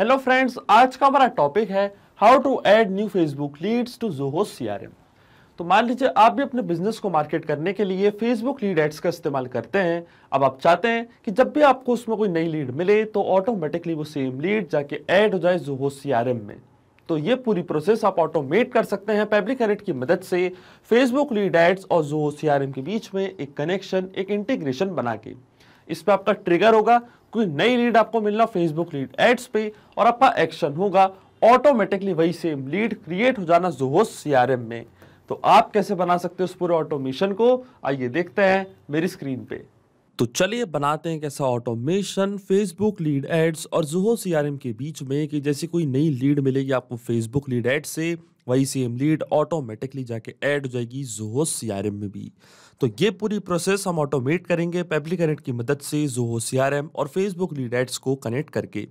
hello friends आज का हमारा टॉपिक है how to add new Facebook leads to Zoho CRM तो मान लीजिए आप भी अपने बिजनेस को मार्केट करने के लिए फेसबुक लीड एड्स का इस्तेमाल करते हैं अब आप चाहते हैं कि जब भी आपको उसमें कोई नई लीड मिले तो ऑटोमेटिकली वो सेम लीड जाके ऐड हो जाए जोहो सीआरएम में तो ये पूरी प्रोसेस आप ऑटोमेट कर सकते हैं पब्लिक एडिट की मदद से फेसबुक लीड एड्स और जोहो सीआरएम के बीच में एक कनेक्शन एक इंटीग्रेशन बना के इस पर आपका ट्रिगर होगा कोई नई लीड आपको मिलना फेसबुक लीड एड्स पे और आपका एक्शन होगा ऑटोमेटिकली वही सेम लीड क्रिएट हो जाना जो हो सीआरएम में तो आप कैसे बना सकते हो उस पूरे ऑटोमेशन को आइए देखते हैं मेरी स्क्रीन पे तो चलिए बनाते हैं कैसा ऑटोमेशन फेसबुक लीड एड्स और आर सीआरएम के बीच में कि जैसे कोई नई लीड मिलेगी आपको फेसबुक लीड एड से वही सेम लीड ऑटोमेटिकली जाके ऐड हो जाएगी जोहो सीआरएम में भी तो ये पूरी प्रोसेस हम ऑटोमेट करेंगे पब्लिक कनेक्ट की मदद से जोहो सीआरएम और फेसबुक लीड एड्स को कनेक्ट करके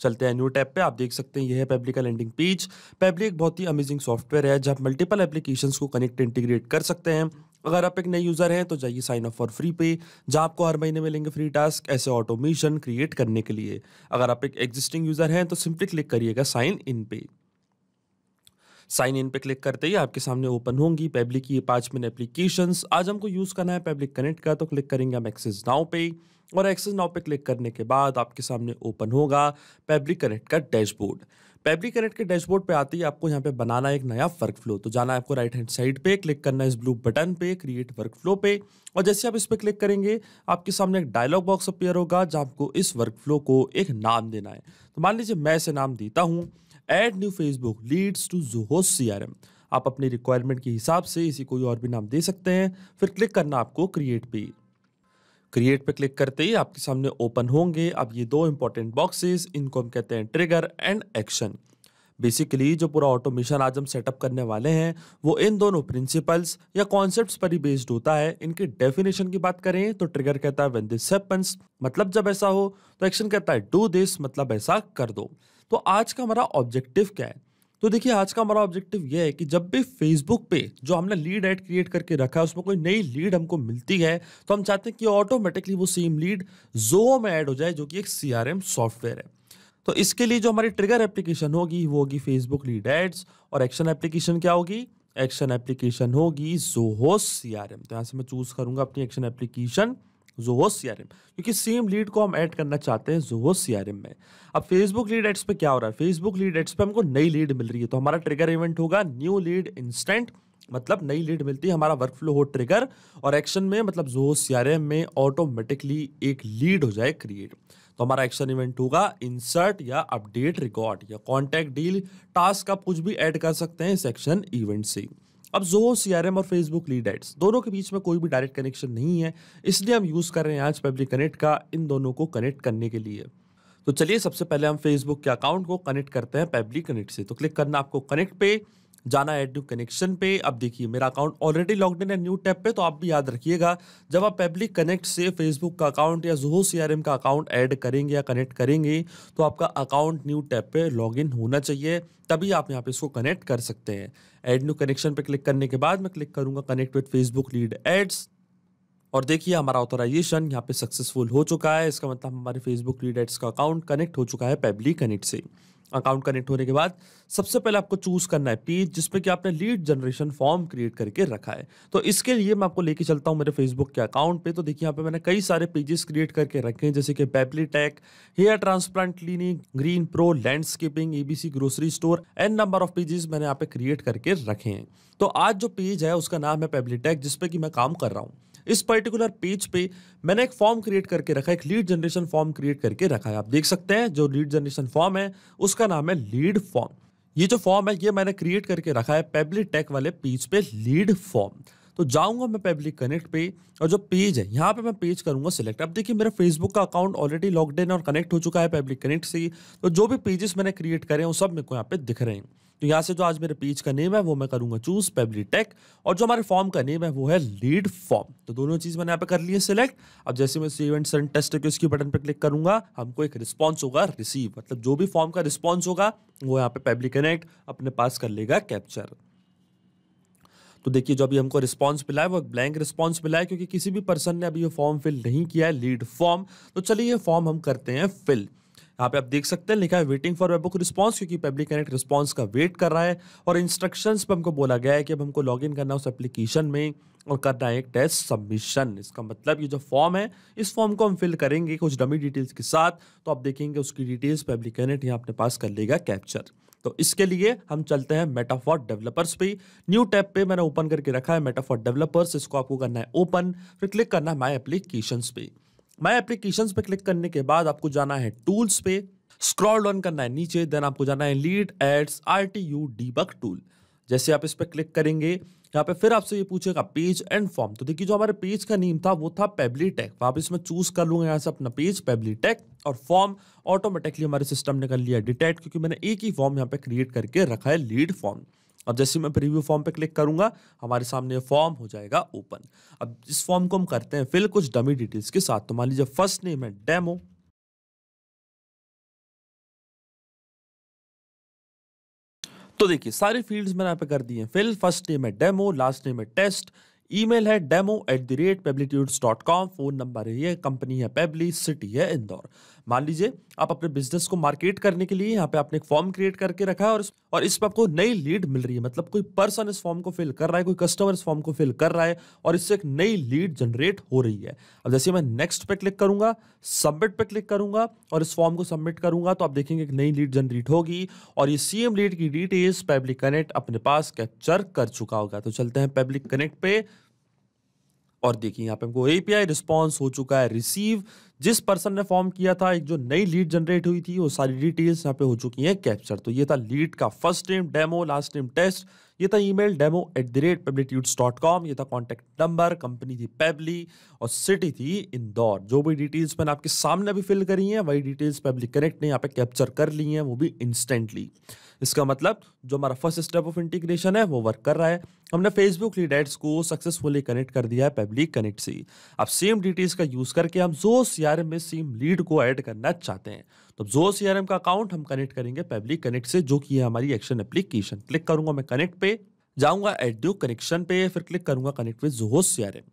चलते हैं न्यू टैब पे आप देख सकते हैं यह है पेब्लिक का लैंडिंग पेज पेब्लिक बहुत ही अमेजिंग सॉफ्टवेयर है जब मल्टीपल एप्लीकेशंस को कनेक्ट इंटीग्रेट कर सकते हैं अगर आप एक नए यूज़र हैं तो जाइए साइन अप फॉर फ्री पे जहाँ आपको हर महीने मिलेंगे फ्री टास्क ऐसे ऑटोमेशन क्रिएट करने के लिए अगर आप एक एग्जिस्टिंग यूज़र हैं तो सिंपली क्लिक करिएगा साइन इन पे साइन इन पे क्लिक करते ही आपके सामने ओपन होंगी पेब्लिक की ये पाँच मिनट एप्लीकेशन आज हमको यूज़ करना है पेब्लिक कनेक्ट का तो क्लिक करेंगे हम एक्सेस नाव पे और एक्सेस नाव पे क्लिक करने के बाद आपके सामने ओपन होगा पेब्लिक कनेक्ट का डैशबोर्ड पेबली कनेक्ट के डैशबोर्ड पे आती है आपको यहाँ पे बनाना एक नया वर्क फ्लो तो जाना है आपको राइट हैंड साइड पे क्लिक करना है इस ब्लू बटन पे क्रिएट वर्क फ्लो पे और जैसे आप इस पर क्लिक करेंगे आपके सामने एक डायलॉग बॉक्स अपेयर होगा जहाँ आपको इस वर्क फ्लो को एक नाम देना है तो मान लीजिए मैं इसे नाम देता हूँ add new Facebook leads to Zoho C आप अपनी रिक्वायरमेंट के हिसाब से इसी कोई और भी नाम दे सकते हैं फिर क्लिक करना आपको क्रिएट पे क्रिएट पे क्लिक करते ही आपके सामने ओपन होंगे अब ये दो इंपॉर्टेंट बॉक्सेस इनको हम कहते हैं ट्रिगर एंड एक्शन बेसिकली जो पूरा ऑटोमेशन आज हम सेटअप करने वाले हैं वो इन दोनों प्रिंसिपल्स या कॉन्सेप्ट्स पर ही बेस्ड होता है इनके डेफिनेशन की बात करें तो ट्रिगर कहता है वेन दिस हैपन्स मतलब जब ऐसा हो तो एक्शन कहता है डू दिस मतलब ऐसा कर दो तो आज का हमारा ऑब्जेक्टिव क्या है तो देखिए आज का हमारा ऑब्जेक्टिव ये है कि जब भी फेसबुक पे जो हमने लीड ऐड क्रिएट करके रखा है उसमें कोई नई लीड हमको मिलती है तो हम चाहते हैं कि ऑटोमेटिकली वो सेम लीड जो में ऐड हो जाए जो कि एक सी सॉफ्टवेयर है तो इसके लिए जो हमारी ट्रिगर एप्लीकेशन होगी वो होगी फेसबुक लीड एड्स और एक्शन एप्लीकेशन क्या होगी एक्शन एप्लीकेशन होगी जोहो सी तो यहाँ से मैं चूज़ करूंगा अपनी एक्शन एप्लीकेशन जोवोस सी क्योंकि सेम लीड को हम ऐड करना चाहते हैं जोवोस सी में अब फेसबुक लीड एड्स पे क्या हो रहा है फेसबुक लीड एड्स पे हमको नई लीड मिल रही है तो हमारा ट्रिगर इवेंट होगा न्यू लीड इंस्टेंट मतलब नई लीड मिलती है हमारा वर्क फ्लो हो ट्रिगर और एक्शन में मतलब जो सी में ऑटोमेटिकली एक लीड हो जाए क्रिएट तो हमारा एक्शन इवेंट होगा इंसर्ट या अपडेट रिकॉर्ड या कॉन्टैक्ट डील टास्क आप कुछ भी ऐड कर सकते हैं इस एक्शन इवेंट से अब जोहो सी और फेसबुक लीड एड्स दोनों के बीच में कोई भी डायरेक्ट कनेक्शन नहीं है इसलिए हम यूज़ कर रहे हैं आज पब्लिक कनेक्ट का इन दोनों को कनेक्ट करने के लिए तो चलिए सबसे पहले हम फेसबुक के अकाउंट को कनेक्ट करते हैं पब्लिक कनेक्ट से तो क्लिक करना आपको कनेक्ट पे जाना एड न्यू कनेक्शन पे अब देखिए मेरा अकाउंट ऑलरेडी लॉग इन है न्यू टैब पे तो आप भी याद रखिएगा जब आप पब्लिक कनेक्ट से फेसबुक का अकाउंट या जोहो सी का अकाउंट ऐड करेंगे या कनेक्ट करेंगे तो आपका अकाउंट न्यू टैब पे लॉग इन होना चाहिए तभी आप यहाँ पे इसको कनेक्ट कर सकते हैं एड न्यू कनेक्शन पे क्लिक करने के बाद मैं क्लिक करूँगा connect with Facebook lead ads और देखिए हमारा ऑथोराइजेशन यहाँ पे सक्सेसफुल हो चुका है इसका मतलब हमारे फेसबुक लीड एड्स का अकाउंट कनेक्ट हो चुका है पेबली कनेक्ट से अकाउंट कनेक्ट होने के बाद सबसे पहले आपको चूज करना है पेज जिसपे कि आपने लीड जनरेशन फॉर्म क्रिएट करके रखा है तो इसके लिए मैं आपको लेके चलता हूँ मेरे फेसबुक के अकाउंट पे तो देखिए यहाँ पे मैंने कई सारे पेजेस क्रिएट करके रखे हैं जैसे कि Pabbly tech hair transplant clinic green pro landscaping ABC grocery store n number of pages मैंने यहाँ पे क्रिएट करके रखे हैं तो आज जो पेज है उसका नाम है पेबली टेक जिसपे कि मैं काम कर रहा हूँ इस पर्टिकुलर पेज पे मैंने एक फॉर्म क्रिएट करके रखा एक लीड जनरेशन फॉर्म क्रिएट करके रखा है आप देख सकते हैं जो लीड जनरेशन फॉर्म है उसका नाम है लीड फॉर्म ये जो फॉर्म है ये मैंने क्रिएट करके रखा है पेबली टेक वाले पेज पे लीड फॉर्म तो जाऊंगा मैं पेबली कनेक्ट पे और जो पेज है यहाँ पे मैं पेज करूंगा सिलेक्ट अब देखिए मेरा फेसबुक का अकाउंट ऑलरेडी लॉकडेन और कनेक्ट हो चुका है पेबली कनेक्ट से तो जो भी पेजेस मैंने क्रिएट करे हैं वो सब मेरे को यहाँ पे दिख रहे हैं तो यहाँ से जो आज मेरे पेज का नेम है वो मैं करूँगा चूज पेबली टेक और जो हमारे फॉर्म का नेम है वो है लीड फॉर्म तो दोनों चीज़ मैंने यहाँ पे कर ली है सिलेक्ट अब जैसे मैं सेव सर टेस्ट के उसकी बटन पर क्लिक करूँगा हमको एक रिस्पॉन्स होगा रिसीव मतलब जो भी फॉर्म का रिस्पॉन्स होगा वो यहाँ पे पेबली कनेक्ट अपने पास कर लेगा कैप्चर तो देखिए जो अभी हमको रिस्पॉन्स मिला है वो एक ब्लैंक रिस्पॉन्स मिला है क्योंकि किसी भी पर्सन ने अभी ये फॉर्म फिल नहीं किया है लीड फॉर्म तो चलिए ये फॉर्म हम करते हैं फिल यहाँ पे आप देख सकते हैं लिखा है वेटिंग फॉर वेबुक रिस्पॉन्स क्योंकि पब्लिक कनेक्ट रिस्पॉन्स का वेट कर रहा है और इंस्ट्रक्शंस पर हमको बोला गया है कि अब हमको लॉग इन करना उस एप्लीकेशन में और करना है एक टेस्ट सबमिशन इसका मतलब ये जो फॉर्म है इस फॉर्म को हम फिल करेंगे कुछ डमी डिटेल्स के साथ तो आप देखेंगे उसकी डिटेल्स पब्लिक कनेक्ट यहाँ अपने पास कर लेगा कैप्चर तो इसके लिए हम चलते हैं मेटाफॉर डेवलपर्स पे न्यू टैब पे मैंने ओपन करके रखा है मेटाफॉर डेवलपर्स इसको आपको करना है ओपन फिर क्लिक करना है माई एप्लीकेशन पे माई एप्लीकेशन पे क्लिक करने के बाद आपको जाना है टूल्स पे स्क्रॉल डाउन करना है नीचे देन आपको जाना है lead ads R T U debug tool जैसे आप इस पर क्लिक करेंगे यहाँ पे फिर आपसे ये पूछेगा पेज एंड फॉर्म तो देखिए जो हमारे पेज का नेम था वो था पेबली टेक तो आप इसमें चूज कर लूंगा यहाँ से अपना पेज पेबली टेक और फॉर्म ऑटोमेटिकली हमारे सिस्टम ने कर लिया डिटेक्ट क्योंकि मैंने एक ही फॉर्म यहाँ पे क्रिएट करके रखा है लीड फॉर्म अब जैसे मैं प्रीव्यू फॉर्म पे क्लिक करूंगा हमारे सामने फॉर्म हो जाएगा ओपन अब इस फॉर्म को हम करते हैं फिल कुछ डमी डिटेल्स के साथ तो मान लीजिए फर्स्ट नेम है डेमो तो देखिए सारे फील्ड्स मैंने यहाँ पे कर दिए फिल फर्स्ट नेम है डेमो लास्ट नेम है टेस्ट ईमेल है डेमो एट द रेट पेब्लीट्यूड्स डॉट कॉम फ़ोन नंबर है ये कंपनी है पेबली सिटी है इंदौर मान लीजिए आप अपने बिजनेस को मार्केट करने के लिए यहाँ पे आपने एक फॉर्म क्रिएट करके रखा है और इस और इस पर आपको नई लीड मिल रही है मतलब कोई पर्सन इस फॉर्म को फिल कर रहा है कोई कस्टमर इस फॉर्म को फिल कर रहा है और इससे एक नई लीड जनरेट हो रही है अब जैसे मैं नेक्स्ट पे क्लिक करूंगा सबमिट पे क्लिक करूंगा और इस फॉर्म को सबमिट करूंगा तो आप देखेंगे एक नई लीड जनरेट होगी और ये सी लीड की डिटेल्स पब्लिक कनेक्ट अपने पास कैप्चर कर चुका होगा तो चलते हैं पब्लिक कनेक्ट पे और देखिए यहाँ पे हमको ए आई रिस्पॉन्स हो चुका है रिसीव जिस पर्सन ने फॉर्म किया था एक जो नई लीड जनरेट हुई थी वो सारी डिटेल्स यहाँ पे हो चुकी हैं कैप्चर तो ये था लीड का first time demo last time test ये था email demo at the rate पेब्लीट्यूड्स डॉट कॉम ये था कॉन्टैक्ट नंबर कंपनी थी पेबली और सिटी थी इंदौर जो भी डिटेल्स मैंने आपके सामने भी फिल करी हैं वही डिटेल्स पेबली कनेक्ट ने यहाँ पे कैप्चर कर ली हैं वो भी इंस्टेंटली इसका मतलब जो हमारा फर्स्ट स्टेप ऑफ इंटीग्रेशन है वो वर्क कर रहा है हमने फेसबुक लीड एड्स को सक्सेसफुली कनेक्ट कर दिया है पब्लिक कनेक्ट से अब सेम डिटेल्स का यूज़ करके हम जो सी में सेम लीड को ऐड करना चाहते हैं तो जो सी का अकाउंट हम कनेक्ट करेंगे पब्लिक कनेक्ट से जो कि है हमारी एक्शन एप्लीकेशन क्लिक करूंगा मैं कनेक्ट पे जाऊंगा एड कनेक्शन पे फिर क्लिक करूंगा connect with Zoho C R M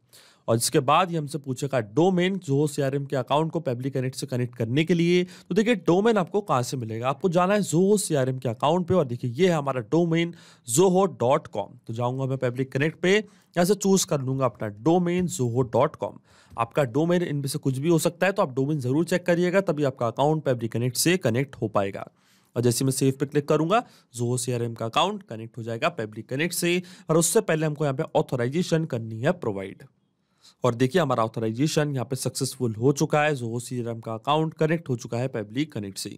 और इसके बाद ये हमसे पूछेगा डोमेन जो सीआरएम के अकाउंट को पब्लिक कनेक्ट से कनेक्ट करने के लिए तो देखिए डोमेन आपको कहाँ से मिलेगा आपको जाना है जोहो सीआरएम के अकाउंट पे और देखिए ये है हमारा डोमेन जोहो डॉट कॉम तो जाऊँगा मैं पब्लिक कनेक्ट पे यहाँ से चूज़ कर लूँगा अपना डोमेन जोहो डॉट कॉम आपका डोमेन इनमें से कुछ भी हो सकता है तो आप डोमेन ज़रूर चेक करिएगा तभी आपका अकाउंट पब्लिक कनेक्ट से कनेक्ट हो पाएगा और जैसे मैं सेफ पे क्लिक करूंगा हो सी का अकाउंट कनेक्ट हो जाएगा पब्लिक कनेक्ट से और उससे पहले हमको यहाँ पे ऑथोराइजेशन करनी है प्रोवाइड और देखिए हमारा ऑथराइजेशन यहाँ पे सक्सेसफुल हो चुका है जोहो सीरम का अकाउंट कनेक्ट हो चुका है पब्लिक कनेक्ट से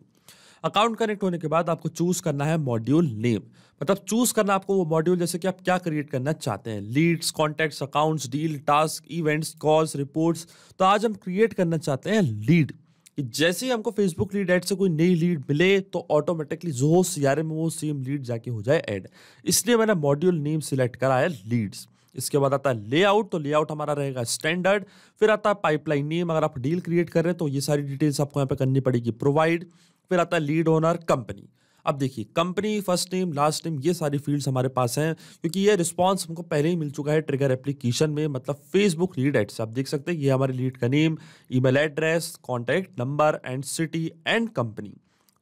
अकाउंट कनेक्ट होने के बाद आपको चूज करना है मॉड्यूल नेम मतलब चूज करना आपको वो मॉड्यूल जैसे कि आप क्या क्रिएट करना चाहते हैं leads contacts accounts deal task events calls reports तो आज हम क्रिएट करना चाहते हैं लीड कि जैसे ही हमको फेसबुक लीड ऐड से कोई नई लीड मिले तो ऑटोमेटिकली जो सी में वो सेम लीड जाके हो जाए ऐड इसलिए मैंने मॉड्यूल नेम सिलेक्ट करा है लीड्स इसके बाद आता है लेआउट तो लेआउट हमारा रहेगा स्टैंडर्ड फिर आता है पाइपलाइन नेम अगर आप डील क्रिएट कर रहे हैं तो ये सारी डिटेल्स आपको यहाँ पे करनी पड़ेगी प्रोवाइड फिर आता है लीड ओनर कंपनी अब देखिए company first name last name ये सारी फील्ड्स हमारे पास हैं क्योंकि ये रिस्पॉन्स हमको पहले ही मिल चुका है ट्रिगर एप्लीकेशन में मतलब फेसबुक लीड एड्स से आप देख सकते हैं ये हमारे लीड का name email address contact number and city and company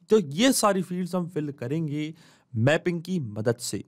तो ये सारी फील्ड्स हम फिल करेंगे मैपिंग की मदद से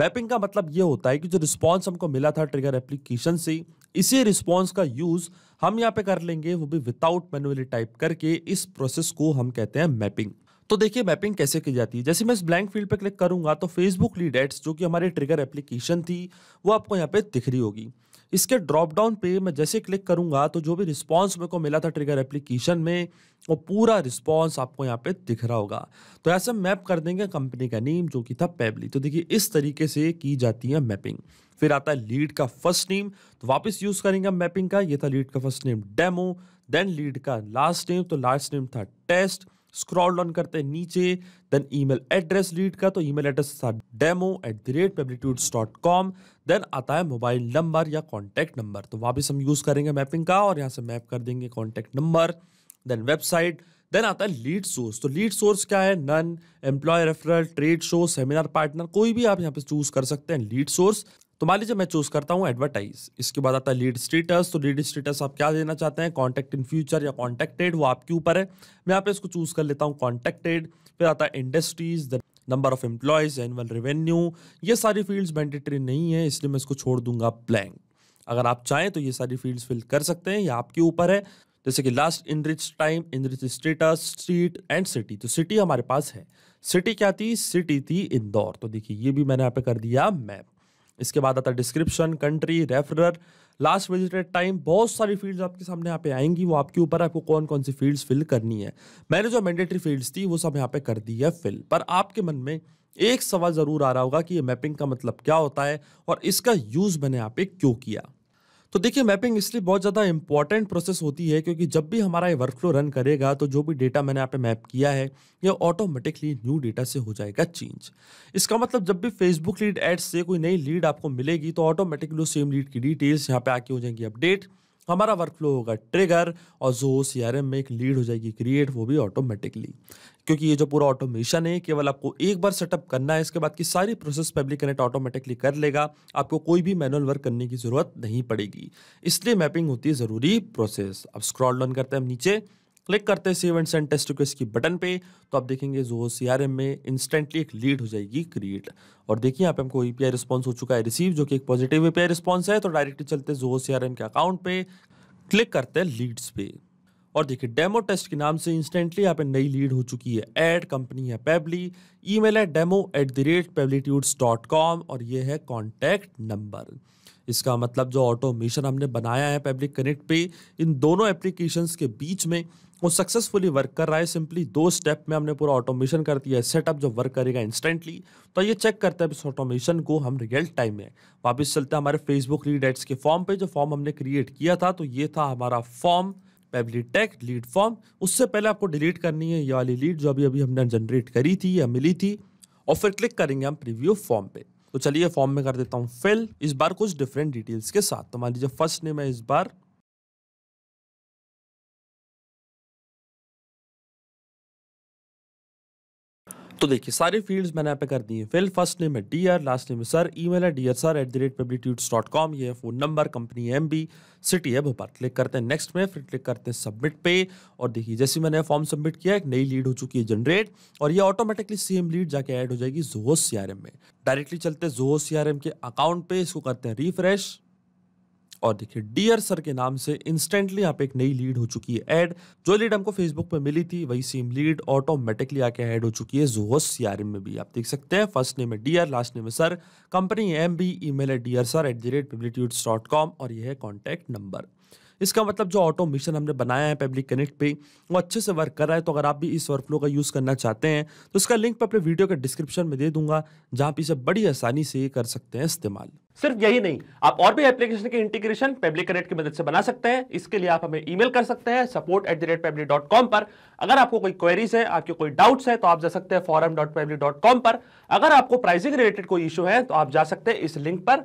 मैपिंग का मतलब ये होता है कि जो रिस्पॉन्स हमको मिला था ट्रिगर एप्लीकेशन से इसी रिस्पॉन्स का यूज़ हम यहाँ पे कर लेंगे वो भी विदाउट मैनुअली टाइप करके इस प्रोसेस को हम कहते हैं मैपिंग तो देखिए मैपिंग कैसे की जाती है जैसे मैं इस ब्लैंक फील्ड पे क्लिक करूंगा तो फेसबुक लीड एड्स जो कि हमारी ट्रिगर एप्लीकेशन थी वो आपको यहाँ पे दिख रही होगी इसके ड्रॉप डाउन पे मैं जैसे क्लिक करूंगा तो जो भी रिस्पॉन्स मेरे को मिला था ट्रिगर एप्लीकेशन में वो पूरा रिस्पॉन्स आपको यहाँ पे दिख रहा होगा तो ऐसे मैप कर देंगे कंपनी का नेम जो कि था पेबली तो देखिए इस तरीके से की जाती है मैपिंग फिर आता है लीड का फर्स्ट नेम तो वापस यूज़ करेंगे मैपिंग का ये था लीड का first name demo then lead का लास्ट नेम तो लास्ट नेम था टेस्ट स्क्रॉल डाउन करते हैं नीचे देन ईमेल एड्रेस लीड का तो ईमेल एड्रेस था डेमो एट द रेट पेब्लिट्यूड्स डॉट कॉम देन आता है मोबाइल नंबर या कॉन्टैक्ट नंबर तो वापस हम यूज़ करेंगे मैपिंग का और यहाँ से मैप कर देंगे contact number then website then आता है लीड सोर्स तो लीड सोर्स क्या है none employee referral trade show seminar partner कोई भी आप यहाँ पे चूज कर सकते हैं लीड सोर्स तो मान लीजिए मैं चूज करता हूँ एडवर्टाइज इसके बाद आता है लीड स्टेटस तो लीड स्टेटस आप क्या देना चाहते हैं कॉन्टैक्ट इन फ्यूचर या कॉन्टैक्टेड वो आपके ऊपर है मैं यहाँ पे इसको चूज कर लेता हूँ कॉन्टैक्टेड फिर आता है industries number of employees annual revenue ये सारी फील्ड्स मैंडेटरी नहीं है इसलिए मैं इसको छोड़ दूंगा ब्लैंक अगर आप चाहें तो ये सारी फील्ड्स फिल कर सकते हैं ये आपके ऊपर है जैसे कि last enrich time enrich status street and city तो सिटी हमारे पास है सिटी क्या थी सिटी थी इंदौर तो देखिए ये भी मैंने यहाँ पे कर दिया मैप इसके बाद आता है description country referrer last visited time बहुत सारी फील्ड्स आपके सामने यहाँ पे आएंगी वो आपके ऊपर आपको कौन कौन सी फील्ड्स फिल करनी है मैंने जो मैंडेटरी फील्ड्स थी वो सब यहाँ पे कर दी है फिल पर आपके मन में एक सवाल ज़रूर आ रहा होगा कि ये मैपिंग का मतलब क्या होता है और इसका यूज़ मैंने यहाँ पे क्यों किया तो देखिए मैपिंग इसलिए बहुत ज़्यादा इंपॉर्टेंट प्रोसेस होती है क्योंकि जब भी हमारा ये वर्कफ्लो रन करेगा तो जो भी डेटा मैंने यहाँ पे मैप किया है ये ऑटोमेटिकली न्यू डेटा से हो जाएगा चेंज इसका मतलब जब भी फेसबुक लीड एड्स से कोई नई लीड आपको मिलेगी तो ऑटोमेटिकली सेम लीड की डिटेल्स यहाँ पे आके हो जाएंगी अपडेट हमारा वर्क फ्लो होगा ट्रिगर और जो सी आर एम में एक लीड हो जाएगी क्रिएट वो भी ऑटोमेटिकली क्योंकि ये जो पूरा ऑटोमेशन है केवल आपको एक बार सेटअप करना है इसके बाद की सारी प्रोसेस पब्लिक कनेक्ट ऑटोमेटिकली कर लेगा आपको कोई भी मैनुअल वर्क करने की ज़रूरत नहीं पड़ेगी इसलिए मैपिंग होती है ज़रूरी प्रोसेस अब स्क्रॉल डाउन करते हैं हम नीचे क्लिक करते हैं save and send test request की बटन पे तो आप देखेंगे जो सी आर एम में इंस्टेंटली एक लीड हो जाएगी क्रिएट और देखिए यहाँ पे हमको ई पी आई रिस्पॉन्स हो चुका है रिसीव जो कि एक positive A P I response है तो डायरेक्टली चलते जो सी आर एम के अकाउंट पे क्लिक करते हैं लीड्स पे और देखिए डेमो टेस्ट के नाम से इंस्टेंटली यहाँ पे नई लीड हो चुकी है एड कंपनी है पेबली ईमेल है डेमो एट द रेट पेबलीट्यूड्स डॉट कॉम और ये है कॉन्टैक्ट नंबर इसका मतलब जो ऑटोमेशन हमने बनाया है पब्लिक कनेक्ट पे इन दोनों एप्लीकेशंस के बीच में वो सक्सेसफुली वर्क कर रहा है सिंपली दो स्टेप में हमने पूरा ऑटोमेशन कर दिया है सेटअप जो वर्क करेगा इंस्टेंटली तो ये चेक करते हैं इस ऑटोमेशन को हम रियल टाइम में वापस चलते हैं हमारे फेसबुक रीड एड्स के फॉर्म पे जो फॉर्म हमने क्रिएट किया था तो ये था हमारा form Pabbly tech lead form उससे पहले आपको डिलीट करनी है ये वाली लीड जो अभी अभी हमने जनरेट करी थी या मिली थी और फिर क्लिक करेंगे हम प्रीव्यू फॉर्म पे तो चलिए फॉर्म में कर देता हूँ फिल इस बार कुछ डिफरेंट डिटेल्स के साथ तो मान लीजिए फर्स्ट नेम है इस बार तो देखिए सारे फील्ड्स मैंने यहाँ पे कर दिए हैं फिल फर्स्ट नेम है डी आर लास्ट नेम है सर मेल है D R sir at the rate ट्यूट्स डॉट कॉम ये है phone number company M B city है भोपाल क्लिक करते हैं नेक्स्ट में फिर क्लिक करते हैं सबमिट पे और देखिए जैसे मैंने फॉर्म सबमिट किया एक नई लीड हो चुकी है जनरेट और ये ऑटोमेटिकली सेम लीड जाके ऐड हो जाएगी जोहो सी में डायरेक्टली चलते हैं जोहो सी के अकाउंट पे इसको करते हैं रिफ्रेश और देखिए डियर सर के नाम से इंस्टेंटली यहाँ पे एक नई लीड हो चुकी है ऐड जो लीड हमको फेसबुक पे मिली थी वही सेम लीड ऑटोमेटिकली आके ऐड हो चुकी है जोहस सीआरएम में भी आप देख सकते हैं फर्स्ट नेम है डियर लास्ट नेम है sir company M B email है dear sir at the rate पब्लिट्यूड्स डॉट कॉम और यह है कॉन्टैक्ट नंबर इसका मतलब जो ऑटोमेशन हमने बनाया है पब्लिक कनेक्ट पे वो अच्छे से वर्क कर रहा है तो अगर आप भी इस वर्क फ्लो का यूज़ करना चाहते हैं तो इसका लिंक मैं अपने वीडियो के डिस्क्रिप्शन में दे दूंगा जहाँ पर इसे बड़ी आसानी से कर सकते हैं इस्तेमाल सिर्फ यही नहीं आप और भी एप्लीकेशन के इंटीग्रेशन पब्लिक कनेक्ट की मदद से बना सकते हैं इसके लिए आप हमें ईमेल कर सकते हैं सपोर्ट एट द रेट पेबली डॉट कॉम पर अगर आपको कोई क्वेरीज है आपके कोई डाउट्स है तो आप जा सकते हैं फॉरम डॉट पेबली डॉट कॉम पर अगर आपको प्राइसिंग रिलेटेड कोई इशू है तो आप जा सकते हैं इस लिंक पर